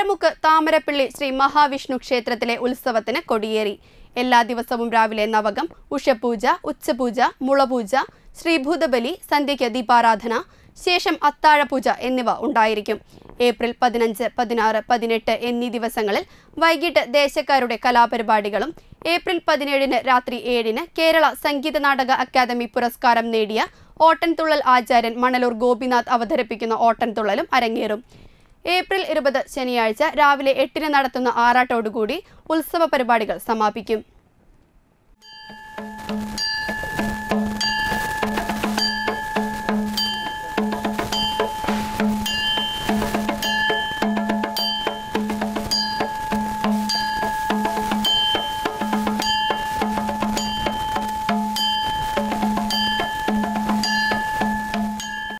കാരമുക്ക് താമരപ്പിള്ളി ശ്രീ മഹാവിഷ്ണു ക്ഷേത്രത്തിലെ ഉത്സവത്തിന് കൊടിയേറി എല്ലാ ദിവസവും രാവിലെ നവകം ഉഷപൂജ ഉച്ചപൂജ മുളപൂജ ശ്രീഭൂതബലി സന്ധ്യയ്ക്ക് ദീപാരാധന ശേഷം അത്താഴപൂജ എന്നിവ ഉണ്ടായിരിക്കും ഏപ്രിൽ പതിനഞ്ച് പതിനാറ് പതിനെട്ട് എന്നീ ദിവസങ്ങളിൽ വൈകിട്ട് ദേശക്കാരുടെ കലാപരിപാടികളും ഏപ്രിൽ പതിനേഴിന് രാത്രി ഏഴിന് കേരള സംഗീത നാടക അക്കാദമി പുരസ്കാരം നേടിയ ഓട്ടൻതുള്ളൽ ആചാര്യൻ മണലൂർ ഗോപിനാഥ് അവതരിപ്പിക്കുന്ന ഓട്ടൻതുള്ളലും അരങ്ങേറും ഏപ്രിൽ ഇരുപത് ശനിയാഴ്ച രാവിലെ എട്ടിന് നടത്തുന്ന ആറാട്ടോടുകൂടി ഉത്സവ പരിപാടികൾ സമാപിക്കും